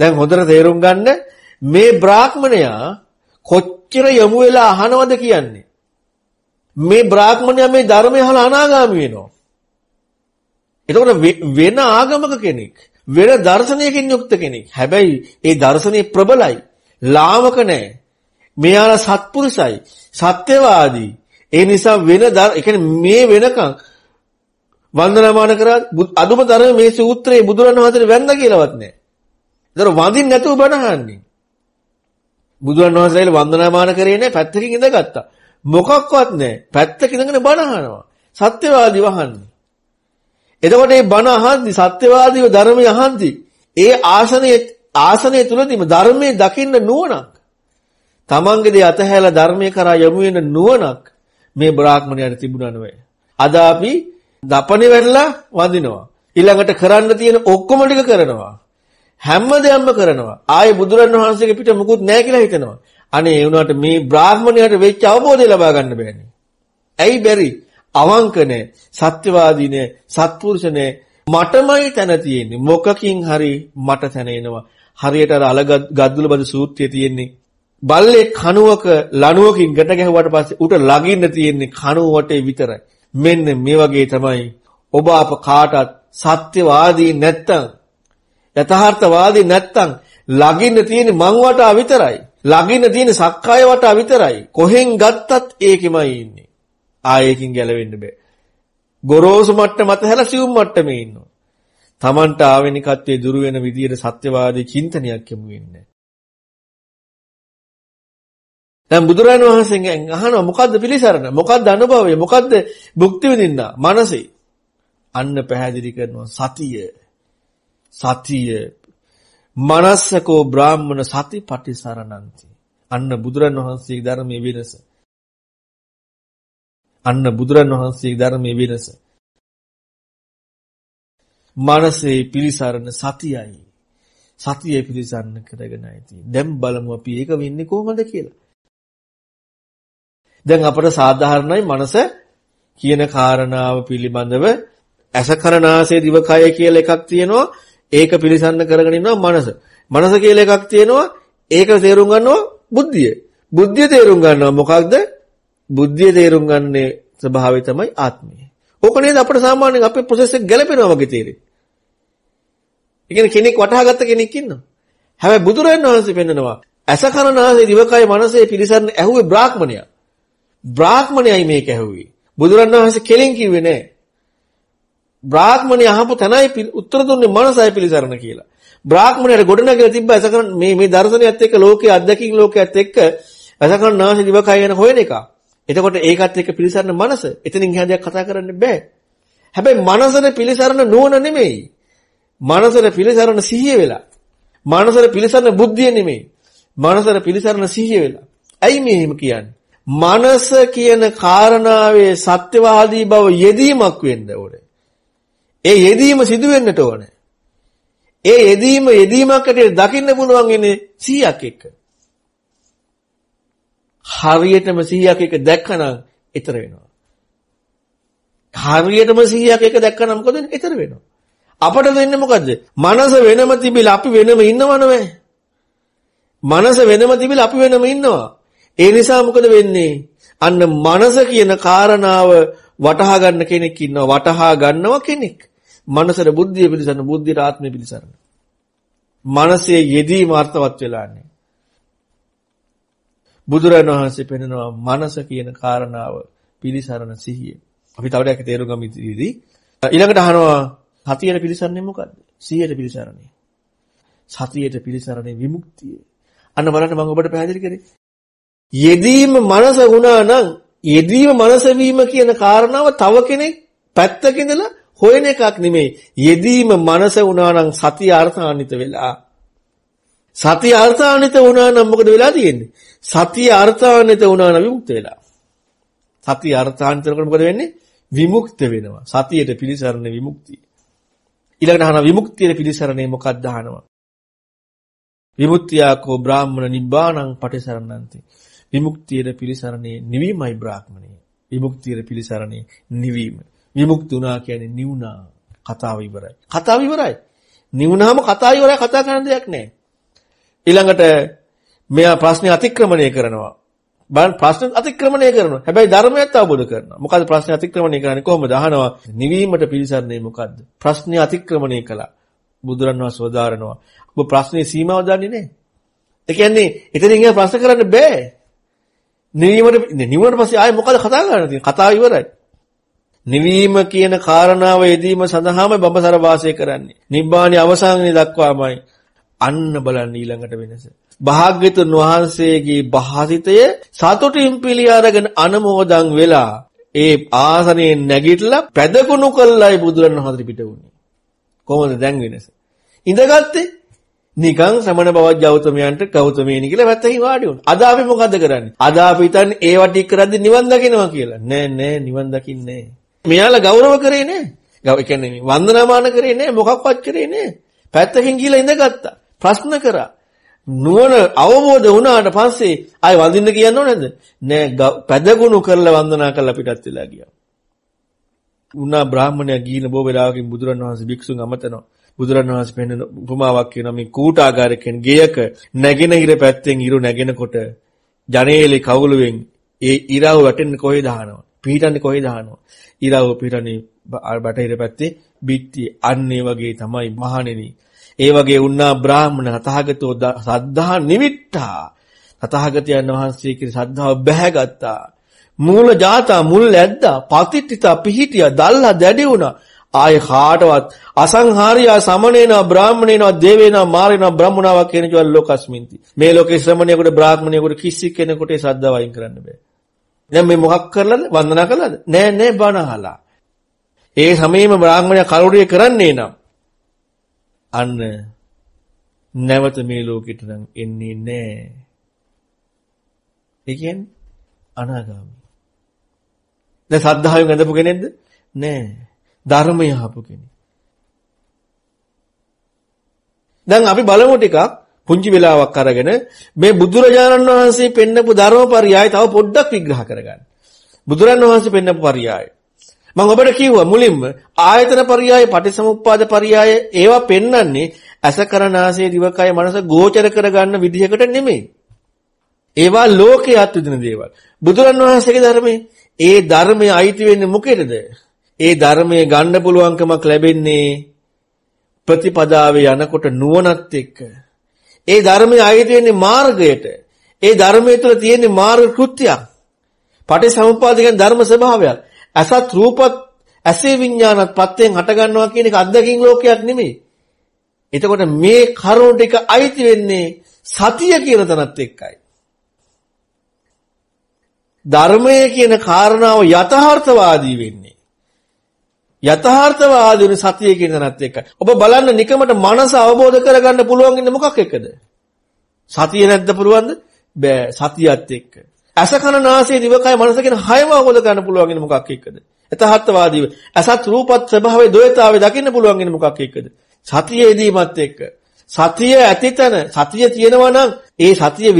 දැන් හොඳට තේරුම් ගන්න මේ බ්‍රාහ්මණයා කොච්චර යමු වෙලා අහනවද කියන්නේ මේ බ්‍රාහ්මණයා මේ ධර්මය අහලා අනාගාමී වෙනවා එතකොට වෙන ආගමක කෙනෙක් වෙන දර්ශනයකින් යුක්ත කෙනෙක් හැබැයි ඒ දර්ශනේ ප්‍රබලයි ලාමක නැහැ මෙයාලා සත්පුරුසයි සත්‍යවාදී ඒ නිසා වෙන ඒ මේ වෙනකන් වන්දනාමාන කරා අදුම ධර්ම මේ සූත්‍රයේ බුදුරණවහන්සේ වැන්දා කියලාවත් නැහැ ඒතර වඳින්න නැතුව බණහන්නේ. බුදුන් වහන්සේලා වන්දනාමාන කරේ නැහැ පැත්තකින් ඉඳගත්තා. මොකක්වත් නැහැ. පැත්තක ඉඳගෙන බණහනවා. සත්‍යවාදී වහන්නේ. එතකොට මේ බණ අහන්දි සත්‍යවාදීව ධර්මය අහන්දි ඒ ආසනයේ ආසනයේ තුලදීම ධර්මයේ දකින්න නුවණක් තමන්ගේ දේ අතහැලා ධර්මයේ කරා යොමු වෙන නුවණක් මේ බ්‍රාහ්මණයට තිබුණා නෙවෙයි. අද අපි දපණේ වැටලා වඳිනවා. ඊළඟට කරන්න තියෙන ඔක්කොම ටික කරනවා. හැම දෙයක්ම කරනවා. ආයේ බුදුරන් වහන්සේගේ පිට මුකුත් නැහැ කියලා හිතනවා. අනේ ඒ වුණාට මේ බ්‍රාහ්මණයට වෙච්ච අවබෝධය ලබා ගන්න බෑනේ. ඇයි බැරි? අවංකනේ, සත්‍යවාදීනේ, සත්පුරුෂනේ මටමයි තැන තියෙන්නේ. මොකකින් හරි මට තැන එනවා. හරියට අර අලගද්දුල බඳ සූත්‍රයේ තියෙන්නේ බල්ලේ කණුවක ලණුවකින් ගැට ගැහුවාට පස්සේ උට ළඟින්න තියෙන්නේ කණුව වටේ විතරයි. මෙන්න මේ වගේ තමයි ඔබ අප කාටත් සත්‍යවාදී නැත්තම් යථාර්ථවාදී නැත්තම් ළඟින්න තියෙන මං වටා විතරයි. ළඟින්න තියෙන සක්කාය වටා විතරයි. කොහෙන් ගත්තත් ඒකෙමයි ඉන්නේ. ආයෙකින් ගැලවෙන්න බෑ. ගොරෝසු මට්ටම මත හැලා සියුම් මට්ටමේ ඉන්නවා. Tamanට ආවෙනිකත්වයේ දුරු වෙන විදියට සත්‍යවාදී චින්තනයක් යමු වෙන්නේ. දැන් බුදුරජාණන් වහන්සේගෙන් අහනවා මොකද්ද පිළිසරණ? මොකද්ද අනුභවය? මොකද්ද භුක්ති විඳින්න? මනසේ. අන්න පැහැදිලි කරනවා සතිය. සතිය මනස්සකෝ බ්‍රාහ්මණ සති පටිසරණන්ති. අන්න බුදුරන් වහන්සේගේ ධර්මයේ වෙනස. අන්න බුදුරන් වහන්සේගේ ධර්මයේ වෙනස. මනසේ පිළිසරණ සතියයි. සතියේ පිළිසරණ කරගෙන ඇති. දැන් බලමු අපි ඒක වෙන්නේ කොහොමද කියලා. දැන් අපට සාධාරණයි මනස කියන කාරණාව පිළිබඳව ඇස කරනාසේ දිවකය කියලා එකක් තියෙනවා ඒක පිළිසන්න කරගෙන ඉන්නවා මනස. මනස කියලා එකක් තියෙනවා. ඒක තේරුම් ගන්නවා බුද්ධිය. බුද්ධිය තේරුම් ගන්නවා මොකක්ද? බුද්ධිය තේරුම් ගන්නේ ස්වභාවය තමයි ආත්මය. ඕක නේද අපිට සාමාන්‍යයෙන් අපේ process එක ගැලපෙනවා වගේ තේරෙන්නේ. ඒ කියන්නේ කෙනෙක් වටහාගත්ත කෙනෙක් ඉන්නවා. හැබැයි බුදුරජාණන් වහන්සේ පෙන්නනවා ඇස කන නාසය දිවකය මනසේ පිළිසන්න ඇහුවේ බ්‍රාහ්මණයා. බ්‍රාහ්මණයයි මේක ඇහුවේ. බුදුරජාණන් වහන්සේ කෙලින් කිව්වේ නෑ. බ්‍රාහ්මණය අහපු තැනයි උත්තර දුන්නේ මනසයි පිළිසරණ කියලා. බ්‍රාහ්මණයට ගොඩනගලා තිබ්බ අසකරන් මේ මේ දර්ශනයත් එක්ක ලෝකයේ අධ්‍යක්ෂින් ලෝකයේත් එක්ක අසකරන් නාසය දිවකය යන හොයන එක. එතකොට ඒකත් එක්ක පිළිසරණ මනස. එතනින් එහා දෙයක් කතා කරන්න බෑ. හැබැයි මනසට පිළිසරණ නුවණ නෙමෙයි. මනසට පිළිසරණ සිහිය වෙලා. මනසට පිළිසරණ බුද්ධිය නෙමෙයි. මනසට පිළිසරණ සිහිය වෙලා. ඇයි මෙහෙම කියන්නේ? මනස කියන කාරණාවේ සත්‍යවාදී බව යෙදීමක් වෙන්න ඕනේ. ඒ යෙදීම සිදු වෙන්නට ඕනේ. ඒ යෙදීම යෙදීමක් ඇටියට දකින්න පුළුවන් ඉන්නේ 100ක් එක. හරියටම 100ක් එක දැක්කනම් ඊතර වෙනවා. හරියටම 100ක් එක දැක්කනම් මොකද වෙන්නේ? ඊතර වෙනවා. අපට දෙන්නේ මොකද්ද? මනස වෙනම තිබිලා අපි වෙනම ඉන්නවනේ. මනස වෙනම තිබිලා අපි වෙනම ඉන්නවා. ඒ නිසා මොකද වෙන්නේ? අන්න මනස කියන කාරණාව වටහා ගන්න කෙනෙක් ඉන්නවා. වටහා ගන්නවා කෙනෙක්. මනසට බුද්ධිය පිළිසරණ බුද්ධියට ආත්මය පිළිසරණ මනසේ යෙදීම අර්ථවත් වෙලාන්නේ බුදුරණ වහන්සේ පෙන්නනවා මනස කියන කාරණාව පිළිසරණ සිහිය අපි තව ටිකක් තේරුම් ගමු ඉතිරිදී ඊළඟට අහනවා සතියට පිළිසරණේ මොකද්ද සිහියට පිළිසරණේ සතියට පිළිසරණේ විමුක්තිය අන්න බලන්න මම ඔබට පැහැදිලි කරේ යෙදීම මනස වුණා නම් යෙදීම මනස වීම කියන කාරණාව තව කෙනෙක් පැත්තක ඉඳලා හොයන එකක් නෙමෙයි. යෙදීම මනස වුණා නම් සතිය අර්ථාන්විත වෙලා. සතිය අර්ථාන්විත වුණා නම් මොකද වෙලා තියෙන්නේ? සතිය අර්ථාන්විත වුණා නම් විමුක්ත වෙලා. සතිය අර්ථාන්විත කරනකොට මොකද වෙන්නේ? විමුක්ත වෙනවා. සතියට පිළිසරණ විමුක්තිය. ඊළඟට අහන විමුක්තියේ පිළිසරණේ මොකක්ද අහනවා? විමුක්තියකෝ බ්‍රාහ්මණ නිබ්බාණං පටිසරණන්ති. විමුක්තියේ පිළිසරණේ නිවීමයි බ්‍රාහ්මණේ. විමුක්තියේ පිළිසරණේ නිවීමයි. විමුක්ති වුණා කියන්නේ නිවුණා. කතාව ඉවරයි. කතාව ඉවරයි. නිවුණාම කතාව ඉවරයි කතා කරන්න දෙයක් නැහැ. ඊළඟට මෙයා ප්‍රශ්නේ අතික්‍රමණය කරනවා. බලන්න ප්‍රශ්න අතික්‍රමණය කරනවා. හැබැයි ධර්මයත් අවබෝධ කරනවා. මොකද ප්‍රශ්නේ අතික්‍රමණය කරන්නේ කොහොමද? අහනවා. නිවීමට පිළිසරණේ මොකද්ද? ප්‍රශ්නේ අතික්‍රමණය කළා. බුදුරන් වහන්සේ වදාරනවා. ඔබ ප්‍රශ්නේ සීමාව දන්නේ නැහැ. ඒ කියන්නේ එතනින් එහා ප්‍රශ්න කරන්න බෑ. නිවීමට නිවන පස්සේ ආයේ මොකද කතා කරන්න තියෙන්නේ? කතාව ඉවරයි. නිවීම කියන කාරණාව යෙදීම සඳහාම බඹසර වාසය කරන්නේ. නිබ්බාණි අවසානයේ දක්වාමයි. අන්න බලන්න ඊළඟට වෙනස. භාග්‍යතුන් වහන්සේගේ භාසිතය සතුටින් පිළිඅරගෙන අනුමෝදන් වෙලා ඒ ආසනයේ නැගිටලා පැදකුණු කළයි බුදුරණවහන්සේ පිට වුණේ. කොහොමද දැන් වෙනස? ඉඳගත්තේ නිකං ශ්‍රමණ බවත් ගෞතමයන්ට ගෞතමීනි කියලා වැත්තෙහි වාඩි වුණා. අද අපි මොකද කරන්නේ? අද අපි හිතන්නේ ඒවා ටික කරද්දී නිවන් දකින්නවා කියලා. නෑ නෑ නිවන් දකින්නේ නෑ. මෙයාලා ගෞරව කරේ නෑ. ඒ කියන්නේ වන්දනාමාන කරේ නෑ මොකක්වත් කරේ නෑ. පැත්තකින් ගිහලා ඉඳගත්තා. ප්‍රශ්න කරා. නුවණ අවබෝධ වුණාට පස්සේ ආයි වඳින්න කියන්න ඕනේද? නෑ පැදගුණු කරලා වන්දනා කරලා පිටත් වෙලා ගියා. උනා බ්‍රාහමණයා ගිහින බොහෝ වෙලාවකින් බුදුරණවහන්සේ භික්ෂුන් අමතනවා. බුදුරණවහන්සේ පෙන්න උපමාවක් කියනවා මේ කූටාගාරයක ගෙයක නැගෙනහිර පැත්තෙන් ඉරු නැගෙනකොට ජනේලේ කවුළුවෙන් ඒ ඉරාව වැටෙන්න කොහෙද අහනවා. පිහිටන්නේ කොහෙද අහනවා. ඊළඟ පිහිටන්නේ බටහිර පැත්තේ බිත්ති අන්න ඒ වගේ තමයි මහණෙනි. ඒ වගේ වුණා බ්‍රාහ්මණ තථාගතෝ සද්ධා නිවිට්ඨා. තථාගතයන් වහන්සේ කිරි සද්ධාව බැහැගත්තා. මූල ජාතා මුල් ඇද්දා පතිට්ඨිතා පිහිටියා දල්ලා දැඩි වුණා. ආය කාටවත් අසංහාරියා සමනේනා බ්‍රාහමණේනා දේවේනා මාරේනා බ්‍රහ්මණාවා කියන ජවල් ලෝකස්මින්ති මේ ලෝකේ ශ්‍රමණයෙකුට බ්‍රාහමණයෙකුට කිසි කෙනෙකුට සද්දා වයින් කරන්න බෑ දැන් මේ මොකක් කරලාද වන්දනා කළාද? නෑ නෑ බණ අහලා. ඒ සමයේම බ්‍රාහ්මණයා කලෝරිය කරන්නේ නම් අන්න නැවත මේ ලෝකෙට නම් එන්නේ නෑ. ඒ කියන්නේ අනාගාමී. දැන් සද්ධාවෙන් ඇඳපු කෙනෙක්ද? නෑ. ධර්මය අහපු කෙනෙක්. දැන් අපි බලමු ටිකක් පුංචි වෙලාවක් අරගෙන මේ බුදුරජාණන් වහන්සේ පෙන්නපු ධර්මපරියාය තව පොඩ්ඩක් විග්‍රහ කරගන්න. බුදුරන් වහන්සේ පෙන්නපු පරියාය. මම ඔබට කිව්වා මුලින්ම ආයතන පරියාය, පටිසමුප්පාද පරියාය ඒවා පෙන්වන්නේ අසකරනාසයේ දිවකය මනස ගෝචර කරගන්න විදිහකට නෙමෙයි. ඒවා ලෝකයට විදින දේවල්. බුදුරන් වහන්සේගේ ධර්මයේ ඒ ධර්මයේ අයිති වෙන්නේ මොකේද? ඒ ධර්මයේ ගන්න පුළුවන්කමක් ලැබෙන්නේ ප්‍රතිපදාවේ යනකොට නුවණත් එක්ක ඒ ධර්මයේ අයිති වෙන්නේ මාර්ගයට. ඒ ධර්මයේ තුල තියෙන මාර්ග කෘත්‍යයක්. පටිසමුපාද කියන්නේ ධර්ම ස්වභාවයක්. අසත් රූපත් ඇසේ විඥානත් පත්යෙන් හට ගන්නවා කියන එක අද්දකින් ලෝකයක් නෙමෙයි. එතකොට මේ කරුණ ටික අයිති වෙන්නේ සතිය කියන තැනත් එක්කයි. ධර්මය කියන කාරණාව යථාර්ථවාදී වෙන්නේ යථාර්ථවාදීන සතිය කියන දනත් එක්ක. ඔබ බලන්න නිකමට මනස අවබෝධ කරගන්න පුළුවන් ඉන්නේ මොකක් එක්කද? සතිය නැද්ද පුළුවන්ද? බෑ සතියත් එක්ක. ඇස කන නාසය දිවකය මනස කියන හයම අවබෝධ කරගන්න පුළුවන් ඉන්නේ මොකක් එක්කද? යථාර්ථවාදීව. ඇසත් රූපත් ස්වභාවයේ ද්වෛතාවේ දකින්න පුළුවන් ඉන්නේ මොකක් එක්කද? සතියේදීමත් එක්ක. සතිය ඇතිතන සතිය තියෙනවා නම් ඒ සතිය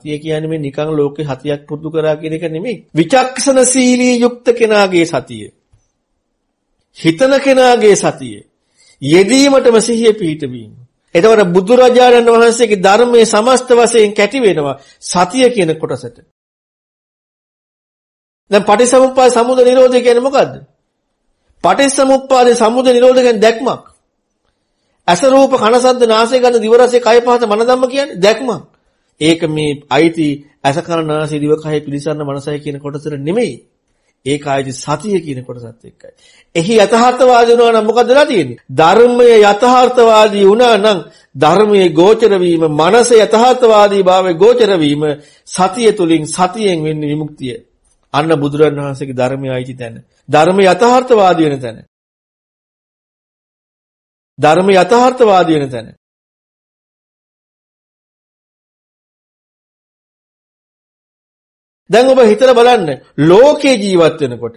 සතිය කියන්නේ මේ නිකන් ලෝකේ සතියක් පුරුදු කරා කියන එක නෙමෙයි. විචක්ෂණ සීලී යුක්ත කෙනාගේ සතිය. හිතන කෙනාගේ සතිය යෙදීමටම සිහිය පිහිටවීම. එතකොට බුදුරජාණන් වහන්සේගේ ධර්මයේ සමස්ත වශයෙන් කැටි වෙනවා සතිය කියන කොටසට. දැන් පටිසමුප්පාද සමුද නිරෝධය කියන්නේ මොකද්ද? පටිසමුප්පාද සමුද නිරෝධය කියන්නේ දැක්මක්. අස රූප කන සද්ද නාසය ගඳ දිව රසය කය පහත මන ධම්ම කියන්නේ දැක්මක්. ඒක මේ අයිති අස කන නාසය දිව කය පිළිසන්න මනසයි කියන කොටසට නෙමෙයි. ඒකායති සතිය කියන කොටසත් එක්කයි. එහි යථාර්ථවාදී වුණා නම් මොකදලා තියෙන්නේ? ධර්මය යථාර්ථවාදී වුණා නම් ධර්මයේ ගෝචර වීම, මනස යථාර්ථවාදී භාවයේ ගෝචර වීම සතිය තුලින් සතියෙන් වෙන්නේ විමුක්තිය. අන්න බුදුරණවහන්සේගේ ධර්මයේ ආйти තැන. ධර්ම යථාර්ථවාදී වෙන තැන. ධර්ම යථාර්ථවාදී වෙන තැන. දැන් ඔබ හිතලා බලන්න ලෝකේ ජීවත් වෙනකොට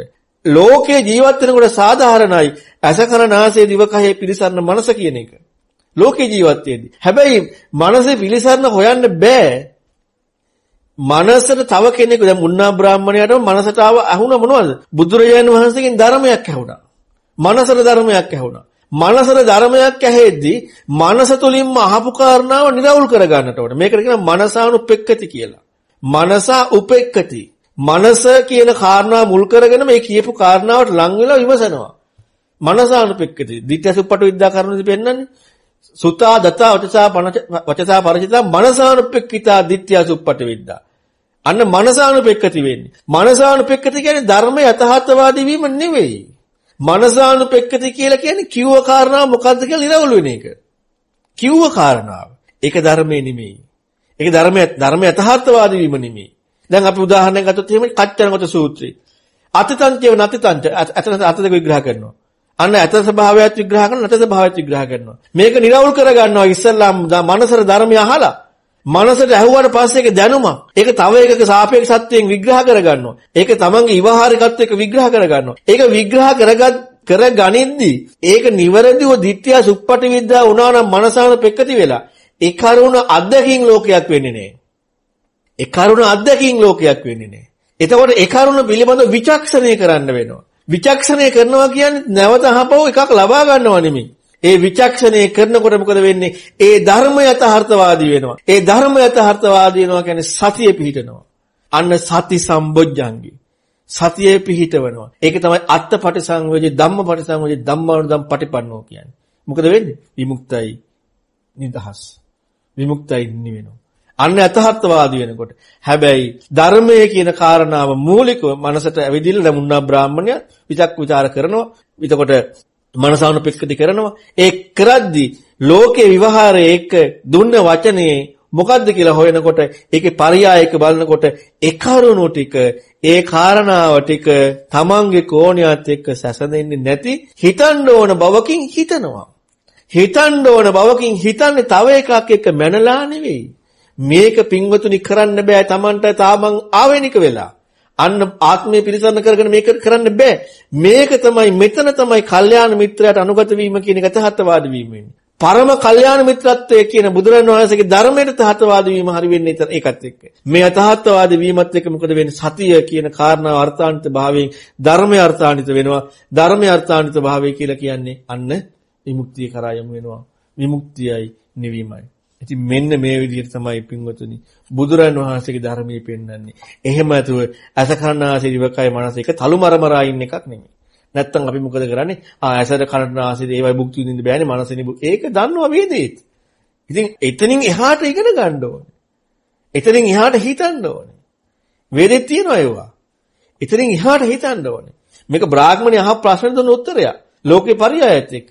ලෝකේ ජීවත් වෙනකොට සාධාරණයි ඇසකර නාසය දිවකය පිළිසරණ මනස කියන එක. ලෝකේ ජීවිතයේදී. හැබැයි මනසේ පිළිසරණ හොයන්න බෑ. මනසට තව කෙනෙකු දැන් මුන්නා බ්‍රාහ්මණයාටම මනසට ආව අහුණ මොනවද? බුදුරජාණන් වහන්සේගෙන් ධර්මයක් ඇහුණා. මනසට ධර්මයක් ඇහුණා. මනසට ධර්මයක් ඇහෙද්දී මනස තුලින්ම අහපු කාරණාව නිරවුල් කර ගන්නට ඕනේ. මේකට කියනවා මනසානුපෙක්කති කියලා. මනසා උපෙක්කති. මනස කියන කාරණා මුල් කරගෙන මේ කියපු කාරණාවට ලං වෙලා විමසනවා. මනසානුපෙක්කති. ditthasuppatu විද්‍යා කරුණුදි පෙන්වන්නේ. සුතා දතා වචසා වචසා පරිචිතා මනසානුපෙක්කිතා ditthasuppatu විද්‍යා. අන්න මනසානුපෙක්කති වෙන්නේ. මනසානුපෙක්කති කියන්නේ ධර්ම යථාර්ථවාදී වීම නෙවෙයි. මනසානුපෙක්කති කියලා කියන්නේ කිව්ව කාරණා මොකද්ද කියලා ඉරවුල් වෙන එක. කිව්ව කාරණාව. ඒක ධර්මයේ නෙමෙයි. ඒක ධර්මය ධර්ම යථාර්ථවාදී වීම නෙමෙයි. දැන් අපි උදාහරණයක් ගත්තොත් එහෙම කච්චරගත සූත්‍රය. අතතංචේව නැතිතංච අතන අතද විග්‍රහ කරනවා. අන්න ඇත ස්වභාවයත් විග්‍රහ කරනවා නැත ස්වභාවයත් විග්‍රහ කරනවා. මේක නිරවුල් කරගන්නවා ඉස්සල්ලාම මනසර ධර්මය අහලා මනසට ඇහුවාට පස්සේ ඒක දැනුමක්. ඒක තව එකක සාපේක්ෂත්වයෙන් විග්‍රහ කරගන්නවා. ඒක තමන්ගේ විවහාරිකත්වයක විග්‍රහ කරගන්නවා. ඒක විග්‍රහ කරගත් කරගනින්දි ඒක නිවැරදිව ditthya suppati viddha උනා නම් මනසාන පෙක්කති වෙලා ඒ කරුණ අත්දැකීම් ලෝකයක් වෙන්නේ නැහැ. ඒ කරුණ අත්දැකීම් ලෝකයක් වෙන්නේ නැහැ. එතකොට ඒ කරුණ පිළිබඳ විචක්ෂණය කරන්න වෙනවා. විචක්ෂණය කරනවා කියන්නේ නැවත අහපව එකක් ලබා ගන්නව නෙමෙයි. ඒ විචක්ෂණය කරනකොට මොකද වෙන්නේ? ඒ ධර්ම යථාර්ථවාදී වෙනවා. ඒ ධර්ම යථාර්ථවාදී වෙනවා කියන්නේ සතිය පිහිටනවා. අන්න සති සම්බොජ්ජංගි. සතියේ පිහිටවනවා. ඒක තමයි අත්තපටි සංයෝජි ධම්මපටි සංයෝජි ධම්මානුධම් පටිපන්නෝ කියන්නේ. මොකද වෙන්නේ? විමුක්තයි නිදහස්. විමුක්තයි නිවෙනවා. අන්න යථාර්ථවාදී වෙනකොට. හැබැයි ධර්මය කියන කාරණාව මූලිකව මනසට ඇවිදින්න ලැබුණා බ්‍රාහ්මණය විචක් විචාර කරනවා. එතකොට මනසානුපෙක්කති කරනවා. ඒ කරද්දී ලෝකේ විවහාරයේ එක දුන්න වචනේ මොකද්ද කියලා හොයනකොට ඒකේ පරයායක බලනකොට ඒ කරුණෝ ටික ඒ කාරණාව ටික තමන්ගේ කෝණියත් එක්ක සැසඳෙන්නේ නැති හිතන්න ඕන බවකින් හිතනවා. හිතන්න ඕන බවකින් හිතන්නේ තව එකක් එක මැනලා නෙවෙයි. මේක පින්වතුනි කරන්න බෑ Tamanට තාමං ආවේනික වෙලා. අන්න ආත්මය පිරිසරණ කරගෙන මේක කරන්න බෑ. මේක තමයි මෙතන තමයි කල්යාණ මිත්‍රයාට අනුගත වීම කියන එක තහත්වාද වීම වෙන්නේ. පරම කල්යාණ මිත්‍රත්වය කියන බුදුරණන් වහන්සේගේ ධර්මයට තහත්වාද වීම හරි වෙන්නේ ඒකත් එක්ක. මේ අතහත්වාද වීමත් එක්ක මොකද වෙන්නේ? සතිය කියන කාරණාව අර්ථාන්විත භාවයෙන් ධර්මය අර්ථාන්විත වෙනවා. ධර්මය අර්ථාන්විත භාවය කියලා කියන්නේ අන්න විමුක්තිය කරා යමු වෙනවා. විමුක්තියයි නිවීමයි. ඉතින් මෙන්න මේ විදිහට තමයි පින්වතුනි බුදුරන් වහන්සේගේ ධර්මයේ පෙන්වන්නේ. එහෙම ඇතුව අසකරණාසේ දිවකයි මනස එක තලුමරමරා ඉන්න එකක් නෙමෙයි. නැත්තම් අපි මොකද කරන්නේ? ආ ඇසර කරණාසේ ඒවයි භුක්ති විඳින්න බෑනේ මනසෙනි. ඒක දන්නවා වේදේත්. ඉතින් එතනින් එහාට ඉගෙන ගන්න ඕනේ. එතනින් එහාට හිතන්න ඕනේ. වේදෙත් තියෙනවා ඒවා. එතනින් එහාට හිතන්න ඕනේ. මේක බ්‍රාහ්මණය අහ ප්‍රශ්න දුන්න උත්තරයක්. ලෝකේ පරියායත් එක්ක.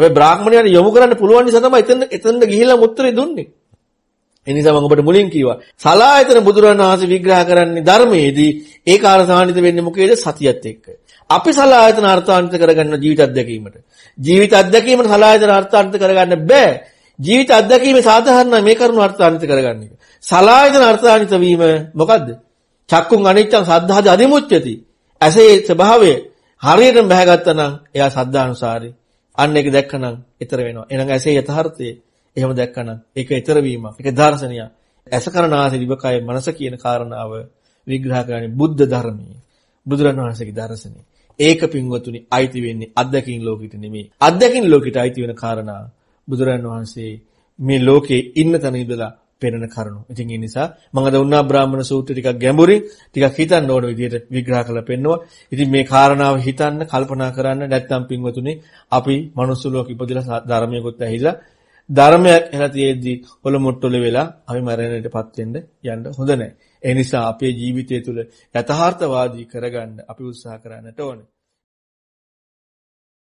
ඔය බ්‍රාහ්මණයන් යොමු කරන්න පුළුවන් නිසා තමයි එතන එතනට ගිහිල්ලා මුත්‍රේ දුන්නේ. ඒ නිසා මම ඔබට මුලින් කිව්වා සලායතන බුදුරණවහන්සේ විග්‍රහ කරන්නේ ධර්මයේදී ඒ කාර්යසානිත වෙන්නේ මොකේද සතියත් එක්ක. අපි සලායතන අර්ථාන්විත කරගන්න ජීවිත අත්දැකීමට. ජීවිත අත්දැකීමට සලායතන අර්ථාන්විත කරගන්න බෑ. ජීවිත අත්දැකීමේ සාධාරණයි මේ කරුණ අර්ථාන්විත කරගන්න එක. සලායතන අර්ථාන්විත වීම මොකද්ද? චක්කුන් අනිච්චං සද්ධාද අධිමුච්ඡති. ඇසේ ස්වභාවය හරියටම බහැගත්තා නම් එයා සද්ධානුසාරී අන්න ඒක දැක්කනම් ඊතර වෙනවා. එනං ඇසේ යථාර්ථය එහෙම දැක්කනම් ඒක ඊතර වීමක්. ඒක දර්ශනයක්. ඇස කරනාසේ දිවකය මනස කියන කාරණාව විග්‍රහ කරන්නේ බුද්ධ ධර්මයේ. බුදුරණවහන්සේගේ දර්ශනය. ඒක පින්වතුනි අයිති වෙන්නේ අද්දකින් ලෝකෙට නෙමෙයි. අද්දකින් ලෝකෙට අයිති වෙන කාරණා බුදුරණවහන්සේ මේ ලෝකේ ඉන්න තැන ඉඳලා පෙරෙන කරුණු. ඉතින් ඒ නිසා මම අද උන්නා බ්‍රාහ්මණ සූත්‍රය ටිකක් ගැඹුරින් ටිකක් හිතන්න ඕන විදිහට විග්‍රහ කරලා පෙන්නවා. ඉතින් මේ කාරණාව හිතන්න, කල්පනා කරන්න නැත්නම් පින්වතුනි අපි මනුස්ස ලෝක ඉපදලා ධර්මයකට ඇහිලා ධර්මයක් ඇහිලා තියෙද්දි කොළමුට්ටොල වෙලා අපි මරණයටපත් වෙන්න යන්න හොඳ නැහැ. ඒ නිසා අපේ ජීවිතය තුළ යථාර්ථවාදී කරගන්න අපි උත්සාහ කරන්නට ඕනේ.